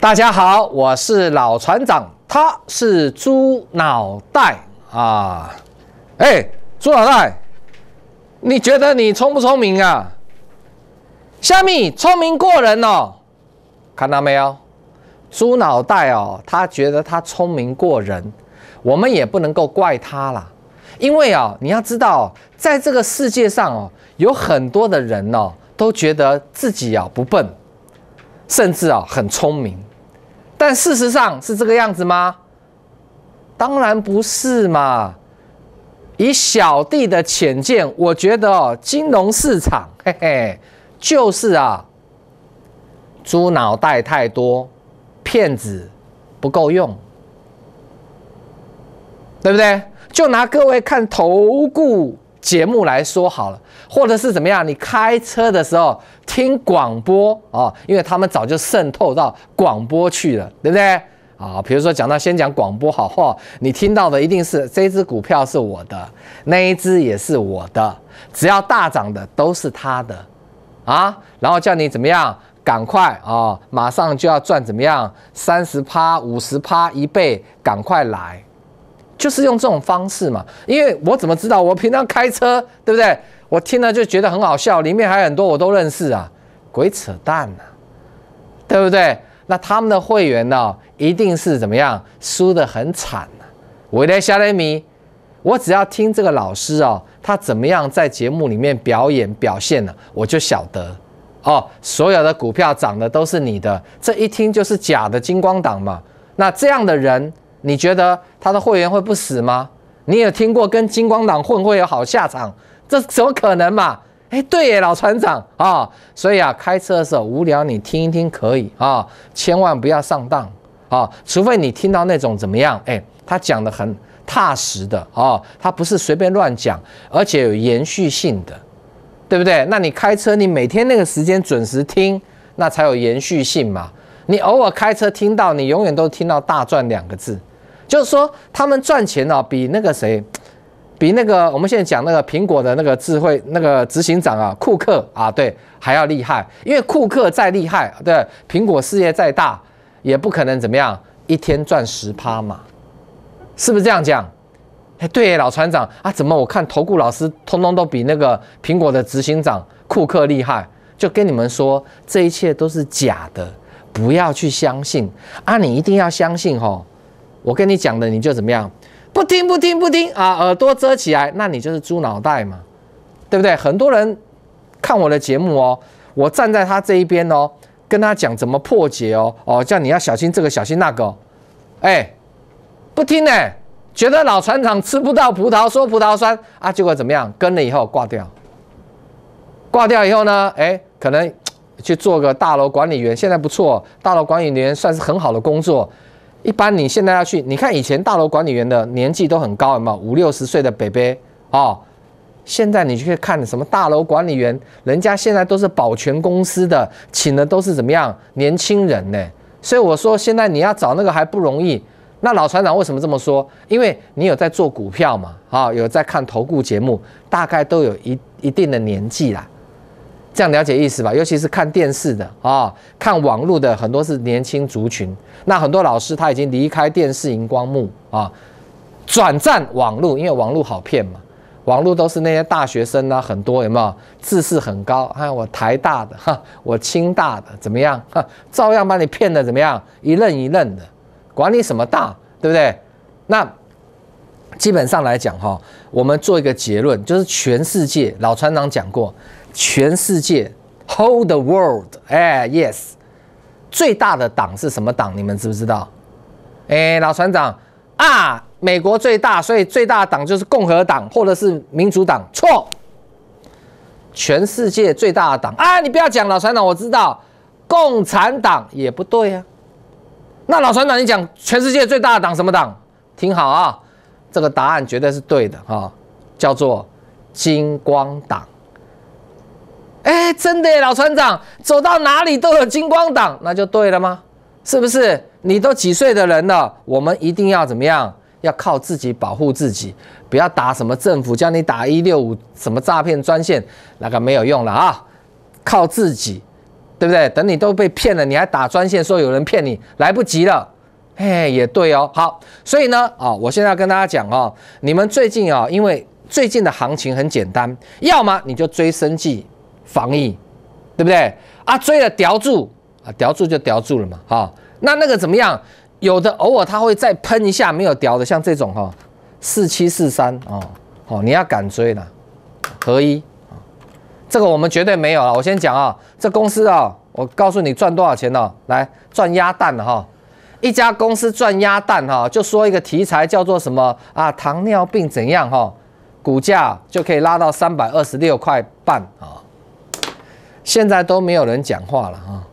大家好，我是老船长，他是猪脑袋啊！哎，猪脑袋，你觉得你聪不聪明啊？虾米，聪明过人哦！看到没有，猪脑袋哦，他觉得他聪明过人，我们也不能够怪他啦，因为哦，你要知道，在这个世界上哦，有很多的人哦，都觉得自己哦不笨，甚至啊很聪明。但事实上是这个样子吗？当然不是嘛！以小弟的浅见，我觉得哦，金融市场，嘿嘿，就是啊，猪脑袋太多，骗子不够用，对不对？就拿各位看投顾节目来说好了。或者是怎么样？你开车的时候听广播哦，因为他们早就渗透到广播去了，对不对？啊，比如说讲到先讲广播，好，你听到的一定是这只股票是我的，那一只也是我的，只要大涨的都是他的，啊，然后叫你怎么样？赶快啊，马上就要赚怎么样？三十趴、五十趴、一倍，赶快来。就是用这种方式嘛，因为我怎么知道？我平常开车，对不对？我听了就觉得很好笑，里面还有很多我都认识啊，鬼扯淡呐，对不对？那他们的会员呢，一定是怎么样输得很惨呐？我来瞎猜米，我只要听这个老师哦，他怎么样在节目里面表演表现呢，我就晓得哦，所有的股票涨的都是你的，这一听就是假的金光党嘛。那这样的人。你觉得他的会员会不死吗？你有听过跟金光党混会有好下场，这怎么可能嘛？哎，对耶，老船长啊，所以啊，开车的时候无聊，你听一听可以啊，千万不要上当啊，除非你听到那种怎么样？哎，他讲的很踏实的哦，他不是随便乱讲，而且有延续性的，对不对？那你开车，你每天那个时间准时听，那才有延续性嘛。你偶尔开车听到，你永远都听到大赚两个字。就是说，他们赚钱呢，比那个谁，比那个我们现在讲那个苹果的那个智慧那个执行长啊，库克啊，对，还要厉害。因为库克再厉害，对，苹果事业再大，也不可能怎么样，一天赚十趴嘛，是不是这样讲？哎，对，老船长啊，怎么我看投顾老师通通都比那个苹果的执行长库克厉害？就跟你们说，这一切都是假的，不要去相信啊，你一定要相信哦。我跟你讲的，你就怎么样？不听不听不听啊！耳朵遮起来，那你就是猪脑袋嘛，对不对？很多人看我的节目哦，我站在他这一边哦，跟他讲怎么破解哦哦，叫你要小心这个，小心那个。哎，不听呢，觉得老船长吃不到葡萄说葡萄酸啊，结果怎么样？跟了以后挂掉，挂掉以后呢？哎，可能去做个大楼管理员，现在不错，大楼管理员算是很好的工作。一般你现在要去，你看以前大楼管理员的年纪都很高，没有五六十岁的北北啊，现在你去看什么大楼管理员，人家现在都是保全公司的，请的都是怎么样年轻人呢？所以我说现在你要找那个还不容易。那老船长为什么这么说？因为你有在做股票嘛，啊，有在看投顾节目，大概都有一一定的年纪啦。这样了解意思吧，尤其是看电视的啊，看网络的很多是年轻族群。那很多老师他已经离开电视荧光幕啊，转战网络，因为网络好骗嘛。网络都是那些大学生啊，很多有没有？自视很高，看我台大的，哈，我清大的怎么样？哈，照样把你骗的怎么样？一愣一愣的，管你什么大，对不对？那基本上来讲哈，我们做一个结论，就是全世界老船长讲过。全世界，whole the world，哎，yes，最大的党是什么党？你们知不知道？哎，老船长啊，美国最大，所以最大党就是共和党或者是民主党？错，全世界最大的党啊！你不要讲老船长，我知道，共产党也不对啊。那老船长，你讲全世界最大的党什么党？听好啊，这个答案绝对是对的啊，叫做金光党。哎，真的，老船长走到哪里都有金光党，那就对了吗？是不是？你都几岁的人了？我们一定要怎么样？要靠自己保护自己，不要打什么政府叫你打一六五什么诈骗专线，那个没有用了啊！靠自己，对不对？等你都被骗了，你还打专线说有人骗你，来不及了。哎，也对哦。好，所以呢，啊，我现在要跟大家讲哦，你们最近啊，因为最近的行情很简单，要么你就追生计。防疫，对不对？啊，追了叼住啊，叼住就叼住了嘛。哈，那那个怎么样？有的偶尔它会再喷一下没有调的，像这种哈，四七四三哦，哦，你要敢追啦，合一啊，这个我们绝对没有了。我先讲啊，这公司啊，我告诉你赚多少钱哦，来赚鸭蛋了哈，一家公司赚鸭蛋哈，就说一个题材叫做什么啊？糖尿病怎样哈？股价就可以拉到三百二十六块半啊。现在都没有人讲话了啊！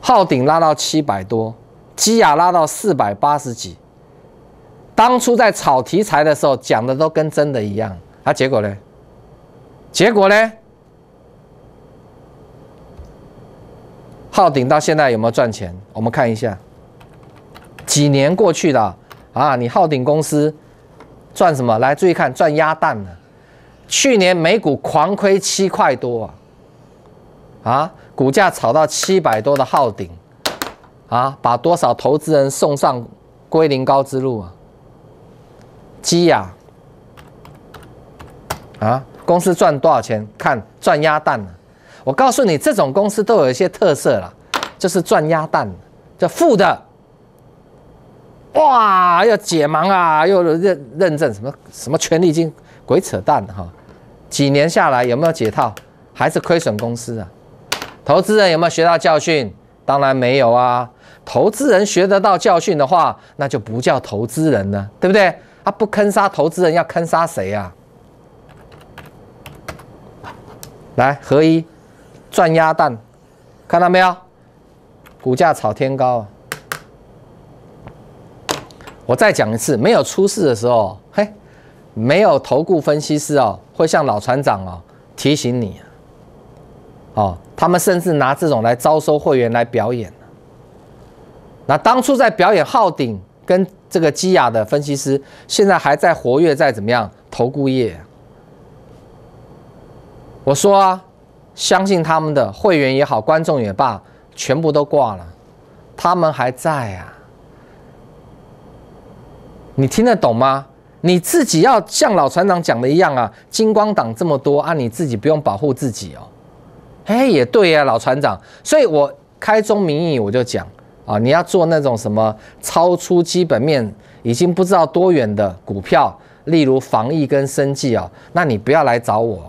昊鼎拉到七百多，基亚拉到四百八十几。当初在炒题材的时候讲的都跟真的一样，啊，结果呢？结果呢？昊鼎到现在有没有赚钱？我们看一下，几年过去了啊，你昊鼎公司赚什么？来，注意看，赚鸭蛋了。去年美股狂亏七块多，啊，啊，股价炒到七百多的号顶，啊，把多少投资人送上归零高之路啊？基呀，啊，公司赚多少钱？看赚鸭蛋我告诉你，这种公司都有一些特色了，就是赚鸭蛋，就负的。哇，要解盲啊，又认认证什么什么权利金。鬼扯淡哈！几年下来有没有解套？还是亏损公司啊？投资人有没有学到教训？当然没有啊！投资人学得到教训的话，那就不叫投资人了，对不对？啊，不坑杀投资人，要坑杀谁啊？来合一赚鸭蛋，看到没有？股价炒天高啊！我再讲一次，没有出事的时候，嘿。没有投顾分析师哦，会像老船长哦提醒你，哦，他们甚至拿这种来招收会员来表演。那当初在表演号鼎跟这个基亚的分析师，现在还在活跃在怎么样投顾业？我说啊，相信他们的会员也好，观众也罢，全部都挂了，他们还在啊，你听得懂吗？你自己要像老船长讲的一样啊，金光党这么多啊，你自己不用保护自己哦。哎，也对呀，老船长。所以我开宗明义我就讲啊，你要做那种什么超出基本面已经不知道多远的股票，例如防疫跟生计哦，那你不要来找我，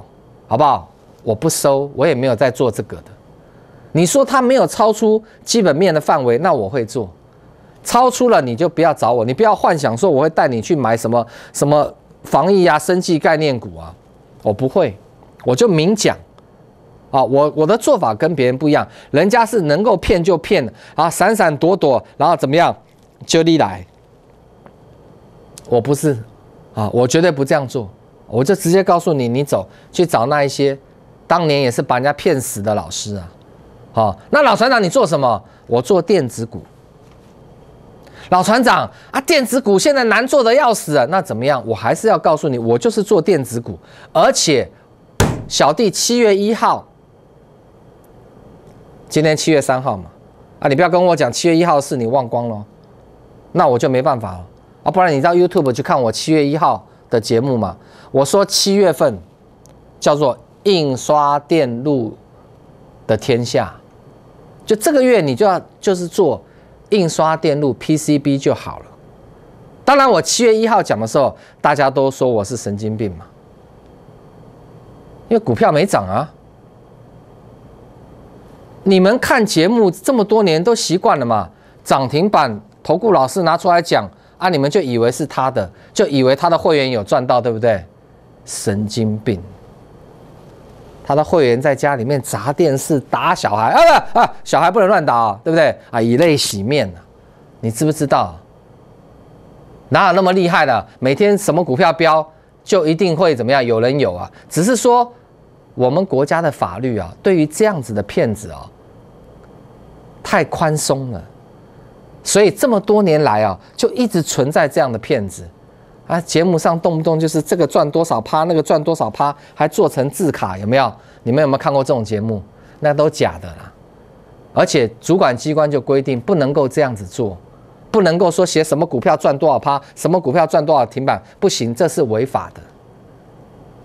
好不好？我不收，我也没有在做这个的。你说它没有超出基本面的范围，那我会做。超出了你就不要找我，你不要幻想说我会带你去买什么什么防疫啊、生计概念股啊，我不会，我就明讲啊，我我的做法跟别人不一样，人家是能够骗就骗啊，闪闪躲躲，然后怎么样就来，我不是啊，我绝对不这样做，我就直接告诉你，你走去找那一些当年也是把人家骗死的老师啊，好，那老船长你做什么？我做电子股。老船长啊，电子股现在难做的要死，啊，那怎么样？我还是要告诉你，我就是做电子股，而且小弟七月一号，今天七月三号嘛，啊，你不要跟我讲七月一号的事，你忘光了，那我就没办法了啊，不然你到 YouTube 去看我七月一号的节目嘛，我说七月份叫做印刷电路的天下，就这个月你就要就是做。印刷电路 PCB 就好了。当然，我七月一号讲的时候，大家都说我是神经病嘛，因为股票没涨啊。你们看节目这么多年都习惯了嘛，涨停板投顾老师拿出来讲啊，你们就以为是他的，就以为他的会员有赚到，对不对？神经病。他的会员在家里面砸电视、打小孩啊啊！小孩不能乱打，对不对啊？以泪洗面你知不知道？哪有那么厉害的？每天什么股票飙，就一定会怎么样？有人有啊？只是说我们国家的法律啊，对于这样子的骗子啊，太宽松了，所以这么多年来啊，就一直存在这样的骗子。啊，节目上动不动就是这个赚多少趴，那个赚多少趴，还做成字卡，有没有？你们有没有看过这种节目？那都假的啦！而且主管机关就规定不能够这样子做，不能够说写什么股票赚多少趴，什么股票赚多少停板，不行，这是违法的。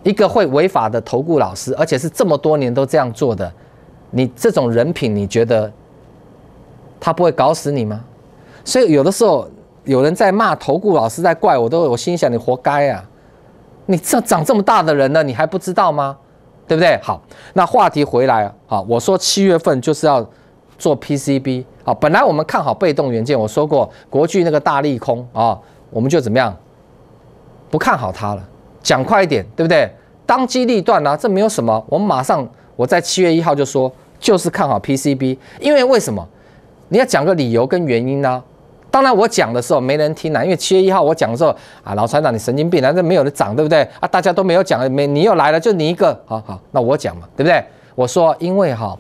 一个会违法的投顾老师，而且是这么多年都这样做的，你这种人品，你觉得他不会搞死你吗？所以有的时候。有人在骂投顾老师，在怪我都我心想你活该啊！你这长这么大的人了，你还不知道吗？对不对？好，那话题回来啊，我说七月份就是要做 PCB 啊。本来我们看好被动元件，我说过国巨那个大利空啊，我们就怎么样不看好它了。讲快一点，对不对？当机立断啊，这没有什么，我马上我在七月一号就说就是看好 PCB，因为为什么？你要讲个理由跟原因呢？当然，我讲的时候没人听啊，因为七月一号我讲候啊，老船长你神经病啊，这没有人涨对不对？啊，大家都没有讲，没你又来了，就你一个，好好，那我讲嘛，对不对？我说，因为哈，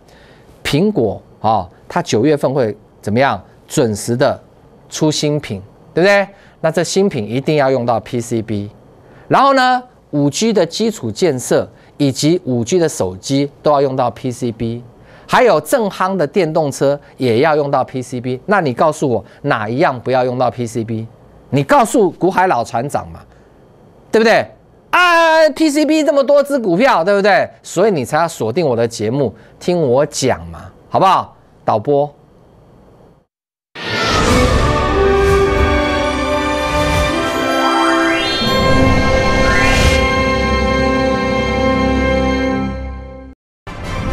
苹果啊，它九月份会怎么样？准时的出新品，对不对？那这新品一定要用到 PCB，然后呢，五 G 的基础建设以及五 G 的手机都要用到 PCB。还有正夯的电动车也要用到 PCB，那你告诉我哪一样不要用到 PCB？你告诉古海老船长嘛，对不对？啊，PCB 这么多只股票，对不对？所以你才要锁定我的节目听我讲嘛，好不好？导播。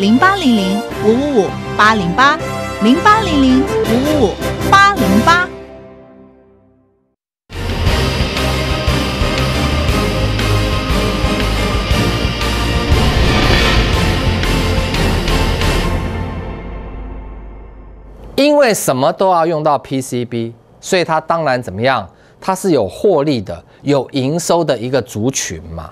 零八零零五五五八零八，零八零零五五五八零八。因为什么都要用到 PCB，所以它当然怎么样？它是有获利的、有营收的一个族群嘛，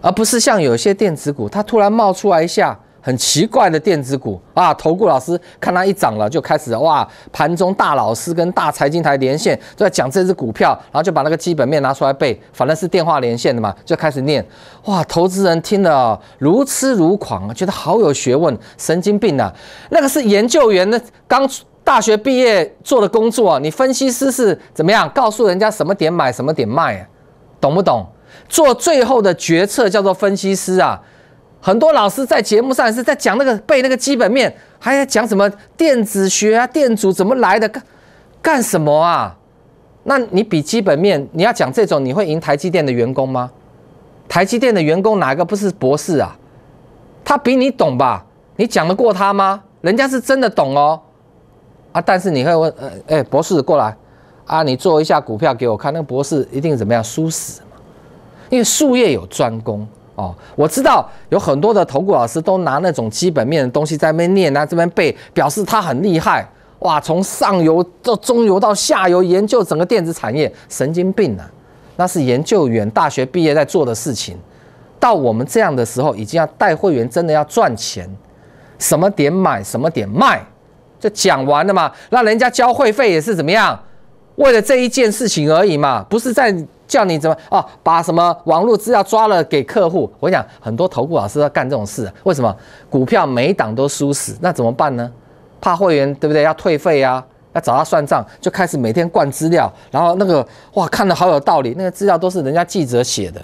而不是像有些电子股，它突然冒出来一下。很奇怪的电子股啊，投顾老师看他一涨了，就开始哇，盘中大老师跟大财经台连线，都在讲这只股票，然后就把那个基本面拿出来背，反正是电话连线的嘛，就开始念哇，投资人听了如痴如狂，觉得好有学问，神经病啊，那个是研究员的刚大学毕业做的工作啊，你分析师是怎么样告诉人家什么点买什么点卖，懂不懂？做最后的决策叫做分析师啊。很多老师在节目上是在讲那个背那个基本面，还在讲什么电子学啊、电阻怎么来的，干干什么啊？那你比基本面，你要讲这种，你会赢台积电的员工吗？台积电的员工哪个不是博士啊？他比你懂吧？你讲得过他吗？人家是真的懂哦。啊，但是你会问，呃，哎，博士过来啊，你做一下股票给我看，那个博士一定怎么样输死嘛？因为术业有专攻。哦，我知道有很多的投顾老师都拿那种基本面的东西在那边念啊，这边背，表示他很厉害哇！从上游到中游到下游研究整个电子产业，神经病啊！那是研究员大学毕业在做的事情，到我们这样的时候，已经要带会员，真的要赚钱，什么点买，什么点卖，这讲完了嘛？那人家交会费也是怎么样？为了这一件事情而已嘛，不是在。叫你怎么啊？把什么网络资料抓了给客户？我讲很多投顾老师要干这种事，为什么股票每档都输死？那怎么办呢？怕会员对不对？要退费啊？要找他算账？就开始每天灌资料，然后那个哇，看得好有道理。那个资料都是人家记者写的，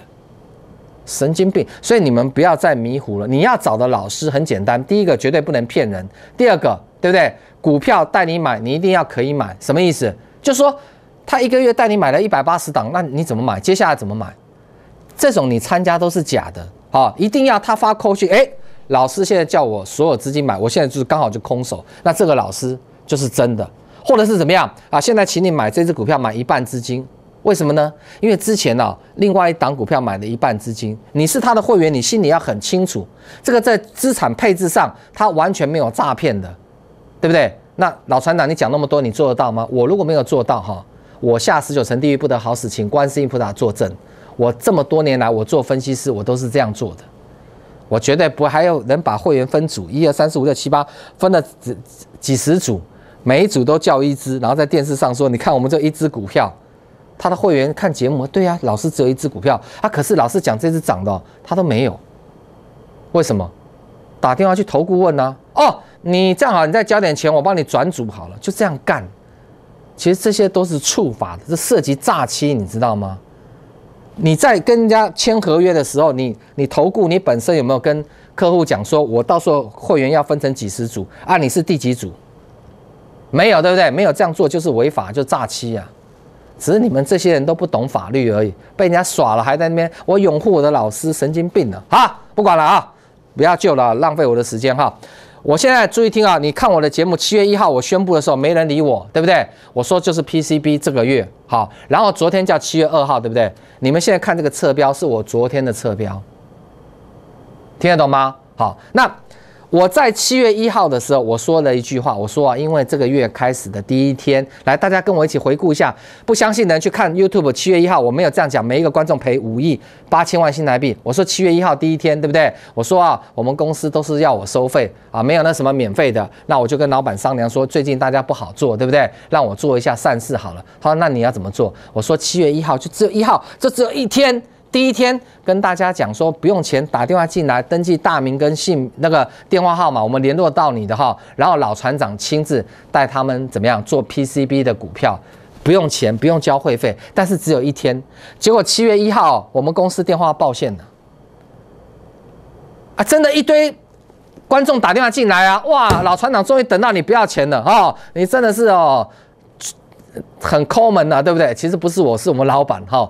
神经病。所以你们不要再迷糊了。你要找的老师很简单，第一个绝对不能骗人，第二个对不对？股票带你买，你一定要可以买。什么意思？就说。他一个月带你买了一百八十档，那你怎么买？接下来怎么买？这种你参加都是假的啊！一定要他发扣去。哎，老师现在叫我所有资金买，我现在就是刚好就空手，那这个老师就是真的，或者是怎么样啊？现在请你买这只股票，买一半资金，为什么呢？因为之前啊，另外一档股票买了一半资金，你是他的会员，你心里要很清楚，这个在资产配置上他完全没有诈骗的，对不对？那老船长，你讲那么多，你做得到吗？我如果没有做到哈？我下十九层地狱不得好死，请观世音菩萨作证。我这么多年来，我做分析师，我都是这样做的。我绝对不还有能把会员分组，一二三四五六七八，分了几十组，每一组都叫一只，然后在电视上说：“你看我们这一只股票，他的会员看节目，对呀，老师只有一只股票啊，可是老师讲这只涨的，他都没有。为什么？打电话去投顾问呢？哦，你正好，你再交点钱，我帮你转组好了，就这样干。”其实这些都是触法的，这涉及诈欺，你知道吗？你在跟人家签合约的时候，你你投顾你本身有没有跟客户讲说，我到时候会员要分成几十组，啊，你是第几组？没有，对不对？没有这样做就是违法，就诈欺啊！只是你们这些人都不懂法律而已，被人家耍了，还在那边我拥护我的老师，神经病了啊！不管了啊，不要救了，浪费我的时间哈。我现在注意听啊！你看我的节目，七月一号我宣布的时候没人理我，对不对？我说就是 PCB 这个月好，然后昨天叫七月二号，对不对？你们现在看这个侧标是我昨天的侧标，听得懂吗？好，那。我在七月一号的时候，我说了一句话，我说啊，因为这个月开始的第一天，来大家跟我一起回顾一下。不相信的人去看 YouTube。七月一号，我没有这样讲，每一个观众赔五亿八千万新台币。我说七月一号第一天，对不对？我说啊，我们公司都是要我收费啊，没有那什么免费的。那我就跟老板商量说，最近大家不好做，对不对？让我做一下善事好了。他说那你要怎么做？我说七月一号就只有一号，这只有一天。第一天跟大家讲说不用钱，打电话进来登记大名跟姓那个电话号码，我们联络到你的哈。然后老船长亲自带他们怎么样做 PCB 的股票，不用钱，不用交会费，但是只有一天。结果七月一号，我们公司电话报线了啊！真的，一堆观众打电话进来啊！哇，老船长终于等到你不要钱了哦，你真的是哦，很抠门啊，对不对？其实不是，我是我们老板哈。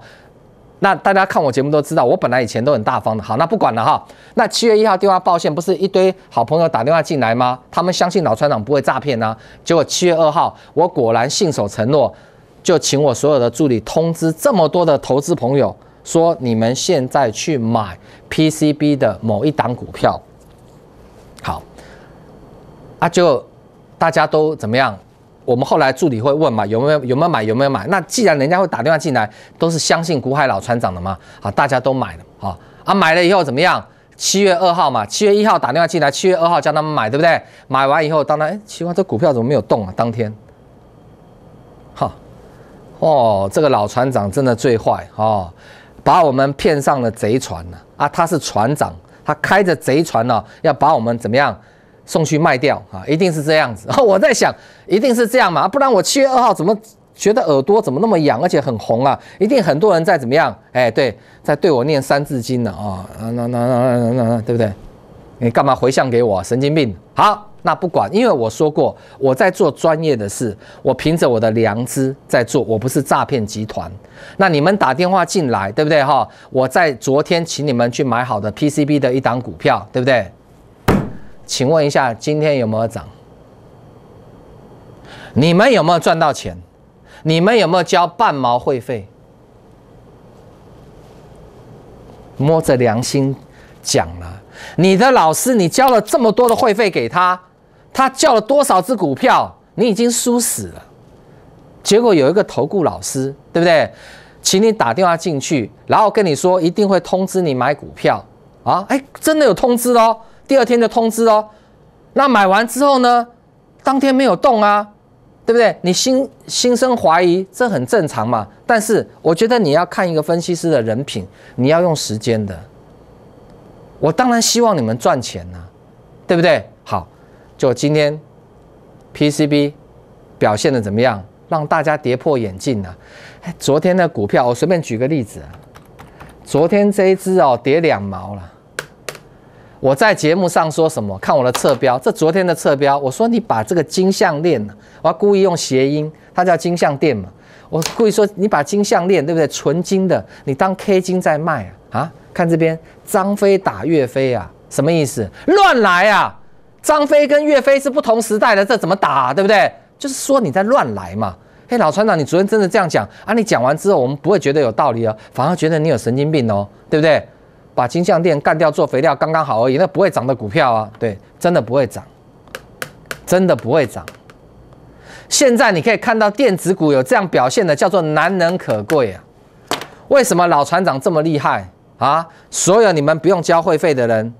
那大家看我节目都知道，我本来以前都很大方的。好，那不管了哈。那七月一号电话报线不是一堆好朋友打电话进来吗？他们相信老船长不会诈骗呢。结果七月二号，我果然信守承诺，就请我所有的助理通知这么多的投资朋友，说你们现在去买 PCB 的某一档股票。好，啊就大家都怎么样？我们后来助理会问嘛，有没有有没有买，有没有买？那既然人家会打电话进来，都是相信古海老船长的嘛，啊，大家都买了，啊啊，买了以后怎么样？七月二号嘛，七月一号打电话进来，七月二号叫他们买，对不对？买完以后，当然，哎，奇怪，这股票怎么没有动啊？当天，哈，哦，这个老船长真的最坏哦，把我们骗上了贼船了啊！他是船长，他开着贼船呢，要把我们怎么样？送去卖掉啊，一定是这样子。我在想，一定是这样嘛，不然我七月二号怎么觉得耳朵怎么那么痒，而且很红啊？一定很多人在怎么样？哎，对，在对我念三字经呢啊？那那那那那那，对不对？你干嘛回向给我？神经病！好，那不管，因为我说过，我在做专业的事，我凭着我的良知在做，我不是诈骗集团。那你们打电话进来，对不对？哈，我在昨天请你们去买好的 PCB 的一档股票，对不对？请问一下，今天有没有涨？你们有没有赚到钱？你们有没有交半毛会费？摸着良心讲了，你的老师，你交了这么多的会费给他，他叫了多少只股票？你已经输死了。结果有一个投顾老师，对不对？请你打电话进去，然后跟你说一定会通知你买股票啊！哎，真的有通知哦。第二天的通知哦，那买完之后呢，当天没有动啊，对不对？你心心生怀疑，这很正常嘛。但是我觉得你要看一个分析师的人品，你要用时间的。我当然希望你们赚钱呐，对不对？好，就今天 PCB 表现的怎么样，让大家跌破眼镜了。昨天的股票，我随便举个例子，昨天这一只哦，跌两毛了。我在节目上说什么？看我的侧标，这昨天的侧标，我说你把这个金项链，我要故意用谐音，它叫金项链嘛，我故意说你把金项链，对不对？纯金的，你当 K 金在卖啊？啊，看这边，张飞打岳飞啊，什么意思？乱来啊！张飞跟岳飞是不同时代的，这怎么打？对不对？就是说你在乱来嘛。嘿，老船长，你昨天真的这样讲啊？你讲完之后，我们不会觉得有道理哦，反而觉得你有神经病哦，对不对？把金像店干掉做肥料刚刚好而已，那不会涨的股票啊，对，真的不会涨，真的不会涨。现在你可以看到电子股有这样表现的，叫做难能可贵啊。为什么老船长这么厉害啊？所有你们不用交会费的人，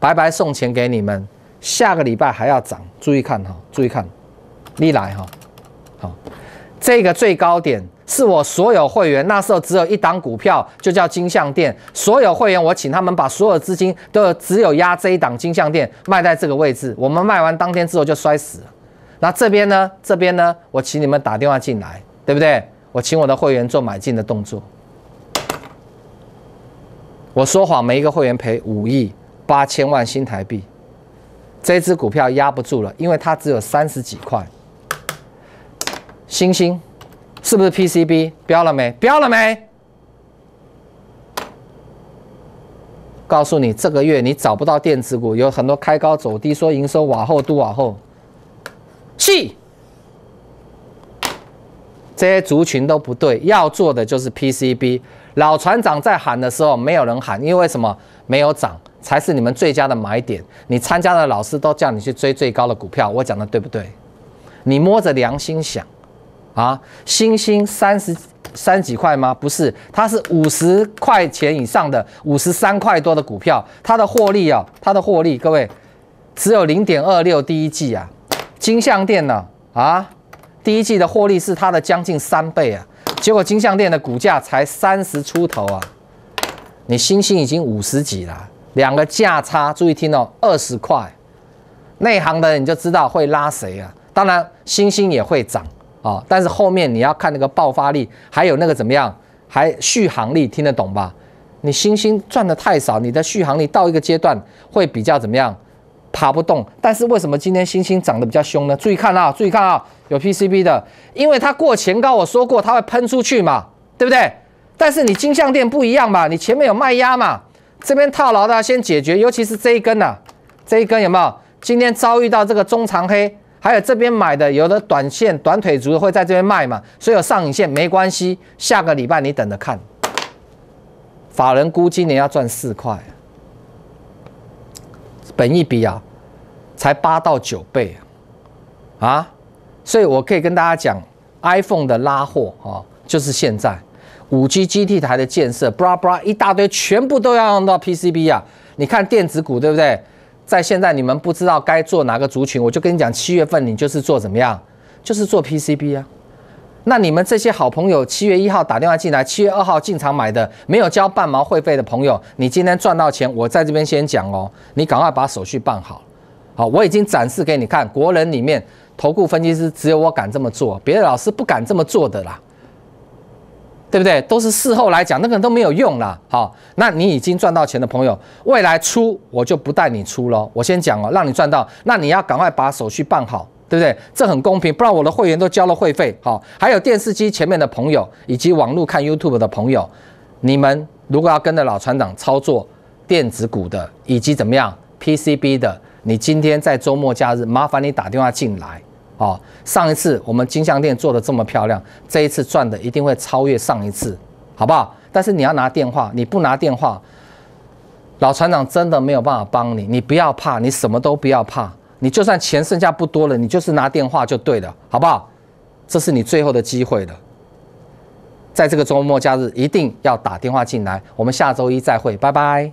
白白送钱给你们，下个礼拜还要涨，注意看哈，注意看，你来哈，好，这个最高点。是我所有会员那时候只有一档股票，就叫金像店。所有会员，我请他们把所有资金都只有压这一档金像店卖在这个位置。我们卖完当天之后就摔死了。那这边呢？这边呢？我请你们打电话进来，对不对？我请我的会员做买进的动作。我说谎，每一个会员赔五亿八千万新台币。这支股票压不住了，因为它只有三十几块。星星。是不是 PCB 标了没？标了没？告诉你，这个月你找不到电子股，有很多开高走低，说营收往后都往后。气。这些族群都不对。要做的就是 PCB。老船长在喊的时候，没有人喊，因为什么？没有涨才是你们最佳的买点。你参加的老师都叫你去追最高的股票，我讲的对不对？你摸着良心想。啊，星星三十三几块吗？不是，它是五十块钱以上的，五十三块多的股票，它的获利啊，它的获利，各位只有零点二六，第一季啊，金项店呢啊，第一季的获利是它的将近三倍啊，结果金项店的股价才三十出头啊，你星星已经五十几了，两个价差，注意听哦，二十块，内行的人你就知道会拉谁啊，当然星星也会涨。啊！但是后面你要看那个爆发力，还有那个怎么样，还续航力，听得懂吧？你星星赚的太少，你的续航力到一个阶段会比较怎么样，爬不动。但是为什么今天星星涨得比较凶呢？注意看啊，注意看啊，有 PCB 的，因为它过前高，我说过它会喷出去嘛，对不对？但是你金项店不一样嘛，你前面有卖压嘛，这边套牢的先解决，尤其是这一根呐，这一根有没有？今天遭遇到这个中长黑。还有这边买的，有的短线短腿族会在这边卖嘛，所以有上影线没关系，下个礼拜你等着看。法人估今年要赚四块，本一比啊，才八到九倍啊，啊，所以我可以跟大家讲，iPhone 的拉货啊，就是现在五 g 基地台的建设，bra bra 一大堆，全部都要用到 PCB 啊，你看电子股对不对？在现在你们不知道该做哪个族群，我就跟你讲，七月份你就是做怎么样，就是做 PCB 啊。那你们这些好朋友，七月一号打电话进来，七月二号进场买的，没有交半毛会费的朋友，你今天赚到钱，我在这边先讲哦，你赶快把手续办好。好，我已经展示给你看，国人里面投顾分析师只有我敢这么做，别的老师不敢这么做的啦。对不对？都是事后来讲，那个都没有用了。好，那你已经赚到钱的朋友，未来出我就不带你出了。我先讲哦，让你赚到，那你要赶快把手续办好，对不对？这很公平，不然我的会员都交了会费。好，还有电视机前面的朋友，以及网络看 YouTube 的朋友，你们如果要跟着老船长操作电子股的，以及怎么样 PCB 的，你今天在周末假日，麻烦你打电话进来。哦，上一次我们金像店做的这么漂亮，这一次赚的一定会超越上一次，好不好？但是你要拿电话，你不拿电话，老船长真的没有办法帮你。你不要怕，你什么都不要怕，你就算钱剩下不多了，你就是拿电话就对了，好不好？这是你最后的机会了，在这个周末假日一定要打电话进来，我们下周一再会，拜拜。